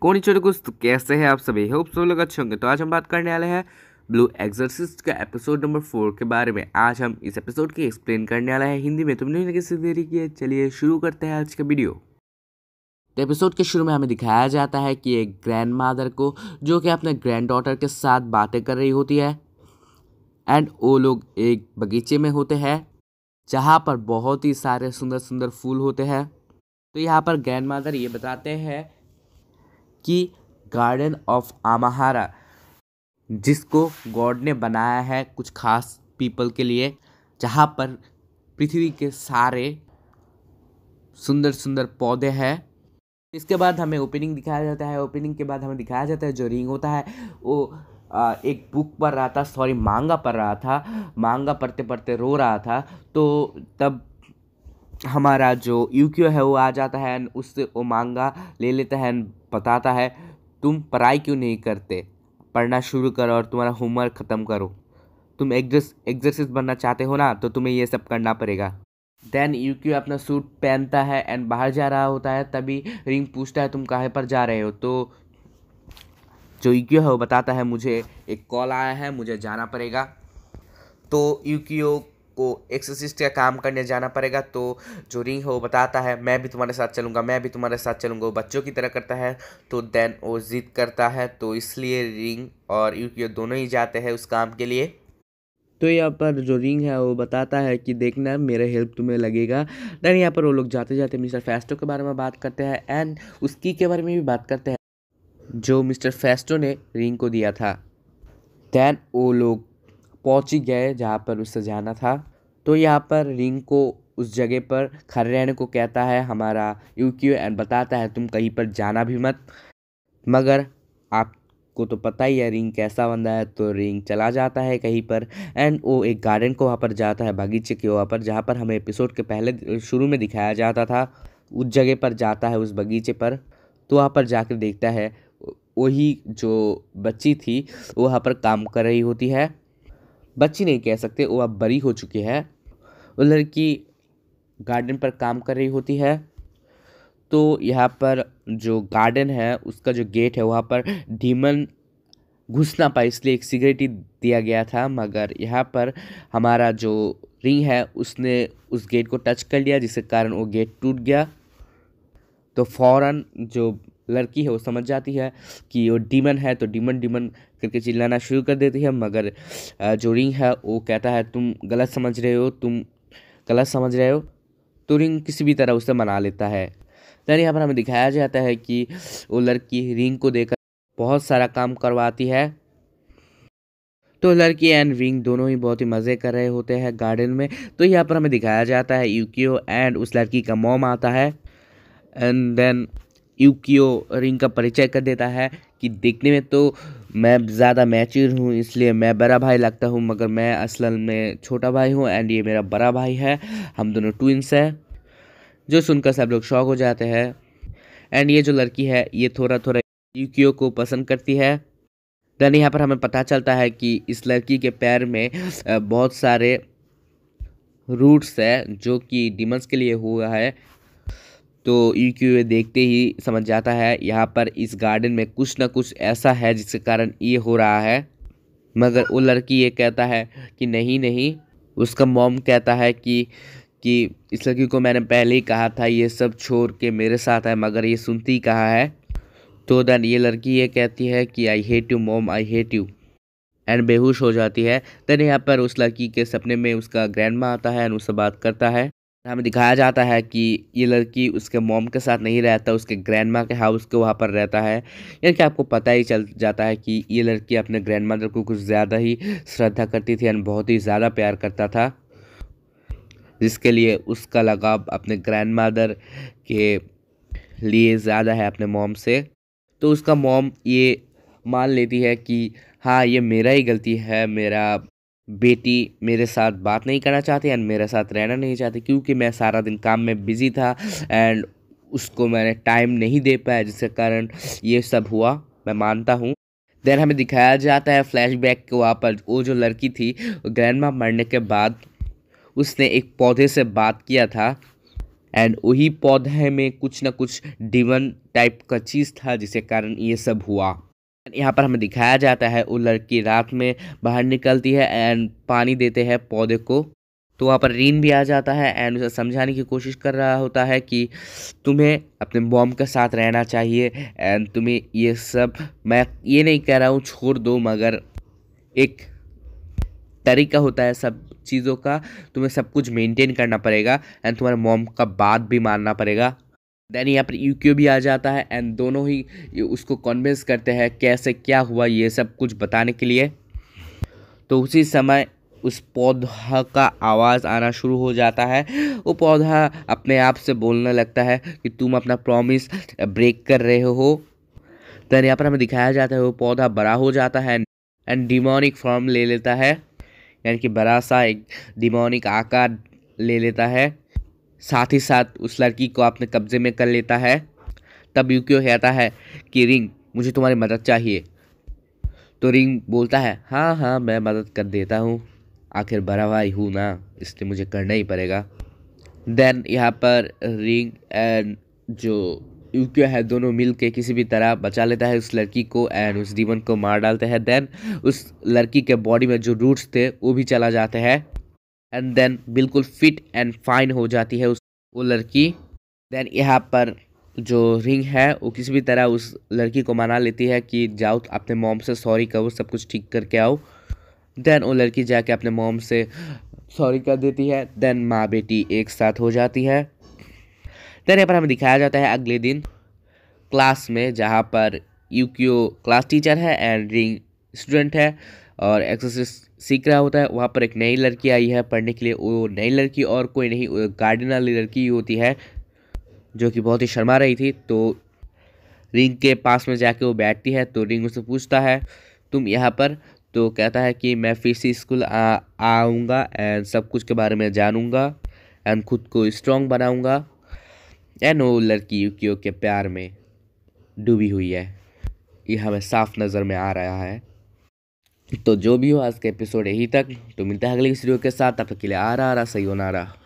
कौन छोटे कुछ तो कैसे हैं आप सभी होप सब लोग अच्छे होंगे तो आज हम बात करने वाले हैं ब्लू एक्सरसिस्ट का एपिसोड नंबर फोर के बारे में आज हम इस एपिसोड के एक्सप्लेन करने वाले है हिंदी में तुमने तो कैसे देरी की है चलिए शुरू करते हैं आज का वीडियो तो एपिसोड के शुरू में हमें दिखाया जाता है कि एक ग्रैंड मादर को जो कि अपने ग्रैंड डॉटर के साथ बातें कर रही होती है एंड वो लोग एक बगीचे में होते हैं जहाँ पर बहुत ही सारे सुंदर सुंदर फूल होते हैं तो यहाँ पर ग्रैंड मादर ये बताते हैं कि गार्डन ऑफ आमाहारा जिसको गॉड ने बनाया है कुछ खास पीपल के लिए जहाँ पर पृथ्वी के सारे सुंदर सुंदर पौधे हैं इसके बाद हमें ओपनिंग दिखाया जाता है ओपनिंग के बाद हमें दिखाया जाता है जो रिंग होता है वो आ, एक बुक पढ़ रहा था सॉरी मांगा पढ़ रहा था मांगा पढ़ते पढ़ते रो रहा था तो तब हमारा जो यूक्यो है वो आ जाता है एंड उससे वो मांगा ले लेता है बताता है तुम पढ़ाई क्यों नहीं करते पढ़ना शुरू करो और तुम्हारा होमवर्क ख़त्म करो तुम एग्जर्स एग्जर्सिस बनना चाहते हो ना तो तुम्हें ये सब करना पड़ेगा देन यूक्यू अपना सूट पहनता है एंड बाहर जा रहा होता है तभी रिंग पूछता है तुम कहाँ पर जा रहे हो तो जो यूक्यू है वो बताता है मुझे एक कॉल आया है मुझे जाना पड़ेगा तो यूक्यू को एक्सरसिस्ट का काम करने जाना पड़ेगा तो जो रिंग है वो बताता है मैं भी तुम्हारे साथ चलूँगा मैं भी तुम्हारे साथ चलूँगा वो बच्चों की तरह करता है तो देन वो जिद करता है तो इसलिए रिंग और यूकियो दोनों ही जाते हैं उस काम के लिए तो यहाँ पर जो रिंग है वो बताता है कि देखना मेरा हेल्प तुम्हें लगेगा देन यहाँ पर वो लोग जाते जाते मिस्टर फेस्टो के बारे में बात करते हैं एंड उसकी के बारे में भी बात करते हैं जो मिस्टर फेस्टो ने रिंग को दिया था देन वो लोग पहुँच ही गए जहाँ पर उसे जाना था तो यहाँ पर रिंग को उस जगह पर खड़े रहने को कहता है हमारा क्यू एंड बताता है तुम कहीं पर जाना भी मत मगर आपको तो पता ही है रिंग कैसा बंदा है तो रिंग चला जाता है कहीं पर एंड वो एक गार्डन को वहाँ पर जाता है बगीचे के वहाँ पर जहाँ पर हमें एपिसोड के पहले शुरू में दिखाया जाता था उस जगह पर जाता है उस बगीचे पर तो वहाँ पर जाकर देखता है वही जो बच्ची थी वो वहाँ पर काम कर रही होती है बच्ची नहीं कह सकते वो अब बड़ी हो चुकी है वो लड़की गार्डन पर काम कर रही होती है तो यहाँ पर जो गार्डन है उसका जो गेट है वहाँ पर डीमन घुस ना पाए इसलिए एक सिगरेट ही दिया गया था मगर यहाँ पर हमारा जो रिंग है उसने उस गेट को टच कर लिया जिसके कारण वो गेट टूट गया तो फौरन जो लड़की है वो समझ जाती है कि वो डीमन है तो डीमन डीमन करके चिल्लाना शुरू कर देती है मगर जो रिंग है वो कहता है तुम गलत समझ रहे हो तुम गलत समझ रहे हो तो रिंग किसी भी तरह उसे मना लेता है दैन यहाँ पर हमें दिखाया जाता है कि वो लड़की रिंग को देकर बहुत सारा काम करवाती है तो लड़की एंड रिंग दोनों ही बहुत ही मज़े कर रहे होते हैं गार्डन में तो यहाँ पर हमें दिखाया जाता है यूकियो एंड उस लड़की का मोम आता है एंड देन यूकियो रिंग का परिचय कर देता है कि देखने में तो मैं ज़्यादा मैच्योर हूँ इसलिए मैं बड़ा भाई लगता हूँ मगर मैं असल में छोटा भाई हूँ एंड ये मेरा बड़ा भाई है हम दोनों ट्विंस हैं जो सुनकर सब लोग शौक हो जाते हैं एंड ये जो लड़की है ये थोड़ा थोड़ा यूकियो को पसंद करती है देन यहाँ पर हमें पता चलता है कि इस लड़की के पैर में बहुत सारे रूट्स है जो कि डिमंस के लिए हुआ है तो यू क्यू ए देखते ही समझ जाता है यहाँ पर इस गार्डन में कुछ ना कुछ ऐसा है जिसके कारण ये हो रहा है मगर वो लड़की ये कहता है कि नहीं नहीं उसका मॉम कहता है कि कि इस लड़की को मैंने पहले ही कहा था ये सब छोड़ के मेरे साथ है मगर ये सुनती ही कहा है तो देन ये लड़की ये कहती है कि I hate you mom I hate you and बेहोश हो जाती है देन यहाँ पर उस लड़की के सपने में उसका ग्रैंड आता है एंड उससे बात करता है हमें दिखाया जाता है कि ये लड़की उसके मॉम के साथ नहीं रहता उसके ग्रैंड माँ के हाउस के वहाँ पर रहता है यानी कि आपको पता ही चल जाता है कि ये लड़की अपने ग्रैंड मदर को कुछ ज़्यादा ही श्रद्धा करती थी और बहुत ही ज़्यादा प्यार करता था जिसके लिए उसका लगाव अपने ग्रैंड मदर के लिए ज़्यादा है अपने मॉम से तो उसका मॉम ये मान लेती है कि हाँ ये मेरा ही गलती है मेरा बेटी मेरे साथ बात नहीं करना चाहती एंड मेरे साथ रहना नहीं चाहती क्योंकि मैं सारा दिन काम में बिज़ी था एंड उसको मैंने टाइम नहीं दे पाया जिसके कारण ये सब हुआ मैं मानता हूँ देन हमें दिखाया जाता है फ्लैशबैक के वहाँ पर वो जो लड़की थी ग्रैंड माँ मरने के बाद उसने एक पौधे से बात किया था एंड वही पौधे में कुछ ना कुछ डिवन टाइप का चीज़ था जिसके कारण ये सब हुआ यहाँ पर हमें दिखाया जाता है वो लड़की रात में बाहर निकलती है एंड पानी देते हैं पौधे को तो वहाँ पर रीन भी आ जाता है एंड उसे समझाने की कोशिश कर रहा होता है कि तुम्हें अपने बॉम के साथ रहना चाहिए एंड तुम्हें ये सब मैं ये नहीं कह रहा हूँ छोड़ दो मगर एक तरीका होता है सब चीज़ों का तुम्हें सब कुछ मेंटेन करना पड़ेगा एंड तुम्हारे मॉम का बात भी मानना पड़ेगा देन यहाँ पर यू भी आ जाता है एंड दोनों ही उसको कन्विंस करते हैं कैसे क्या हुआ ये सब कुछ बताने के लिए तो उसी समय उस पौधा का आवाज़ आना शुरू हो जाता है वो पौधा अपने आप से बोलने लगता है कि तुम अपना प्रॉमिस ब्रेक कर रहे हो देन यहाँ पर हमें दिखाया जाता है वो पौधा बड़ा हो जाता है एंड डिमोनिक फॉर्म ले लेता है यानी कि बड़ा सा एक डिमोनिक आकार ले लेता है साथ ही साथ उस लड़की को अपने कब्जे में कर लेता है तब क्यों कहता है कि रिंग मुझे तुम्हारी मदद चाहिए तो रिंग बोलता है हाँ हाँ मैं मदद कर देता हूँ आखिर बड़ा भाई हूँ ना इसलिए मुझे करना ही पड़ेगा देन यहाँ पर रिंग एंड जो क्यों है दोनों मिल के किसी भी तरह बचा लेता है उस लड़की को एंड उस डीमन को मार डालते हैं देन उस लड़की के बॉडी में जो रूट्स थे वो भी चला जाते हैं एंड देन बिल्कुल फिट एंड फाइन हो जाती है उस वो लड़की देन यहाँ पर जो रिंग है वो किसी भी तरह उस लड़की को मना लेती है कि जाओ अपने मोम से सॉरी कहो सब कुछ ठीक करके आओ देन वो लड़की जाके अपने मोम से सॉरी कर देती है देन माँ बेटी एक साथ हो जाती है देन यहाँ पर हमें दिखाया जाता है अगले दिन क्लास में जहाँ पर क्यू क्लास टीचर है एंड रिंग स्टूडेंट है और एक्सरसाइज सीख रहा होता है वहाँ पर एक नई लड़की आई है पढ़ने के लिए वो नई लड़की और कोई नहीं गार्डनर लड़की होती है जो कि बहुत ही शर्मा रही थी तो रिंग के पास में जाके वो बैठती है तो रिंग उससे पूछता है तुम यहाँ पर तो कहता है कि मैं फिर से स्कूल आऊँगा एंड सब कुछ के बारे में जानूँगा एंड खुद को स्ट्रॉन्ग बनाऊँगा एंड वो लड़की यूकियो के प्यार में डूबी हुई है यह हमें साफ नज़र में आ रहा है तो जो भी हो आज का एपिसोड यही तक तो मिलता है अगले वीडियो के साथ आपके तक के लिए आ रहा आ रहा सही होना रहा